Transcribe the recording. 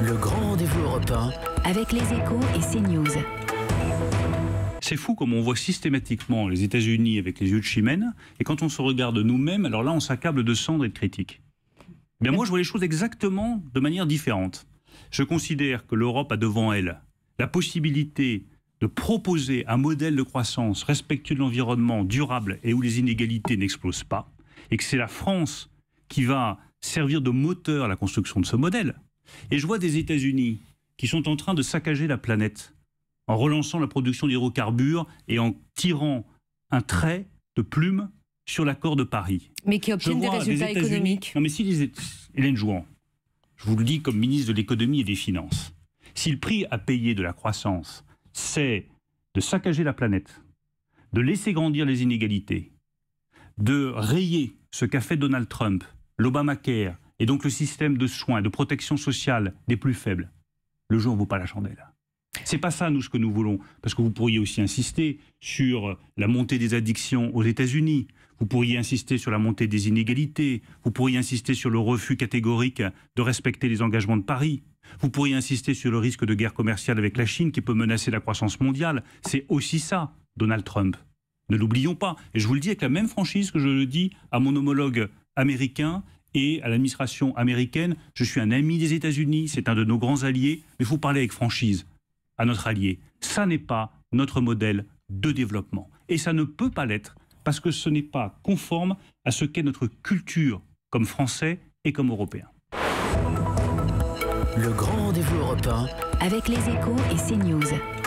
Le grand rendez-vous européen avec les échos et News. C'est fou comme on voit systématiquement les États-Unis avec les yeux de chimène, et quand on se regarde nous-mêmes, alors là on s'accable de cendres et de critiques. Ben moi je vois les choses exactement de manière différente. Je considère que l'Europe a devant elle la possibilité de proposer un modèle de croissance respectueux de l'environnement, durable et où les inégalités n'explosent pas, et que c'est la France qui va servir de moteur à la construction de ce modèle. Et je vois des États-Unis qui sont en train de saccager la planète en relançant la production d'hydrocarbures et en tirant un trait de plume sur l'accord de Paris. Mais qui obtiennent des résultats économiques. Non, mais si les... Hélène Jouan, je vous le dis comme ministre de l'économie et des finances, si le prix à payer de la croissance, c'est de saccager la planète, de laisser grandir les inégalités, de rayer ce qu'a fait Donald Trump, l'Obamacare, et donc le système de soins, de protection sociale des plus faibles, le jour ne vaut pas la chandelle. C'est pas ça, nous, ce que nous voulons. Parce que vous pourriez aussi insister sur la montée des addictions aux États-Unis. Vous pourriez insister sur la montée des inégalités. Vous pourriez insister sur le refus catégorique de respecter les engagements de Paris. Vous pourriez insister sur le risque de guerre commerciale avec la Chine qui peut menacer la croissance mondiale. C'est aussi ça, Donald Trump. Ne l'oublions pas. Et je vous le dis avec la même franchise que je le dis à mon homologue américain à l'administration américaine, je suis un ami des États-Unis, c'est un de nos grands alliés, mais il faut parler avec franchise à notre allié. Ça n'est pas notre modèle de développement. Et ça ne peut pas l'être parce que ce n'est pas conforme à ce qu'est notre culture comme Français et comme Européens. Le grand rendez-vous européen avec les échos et CNews.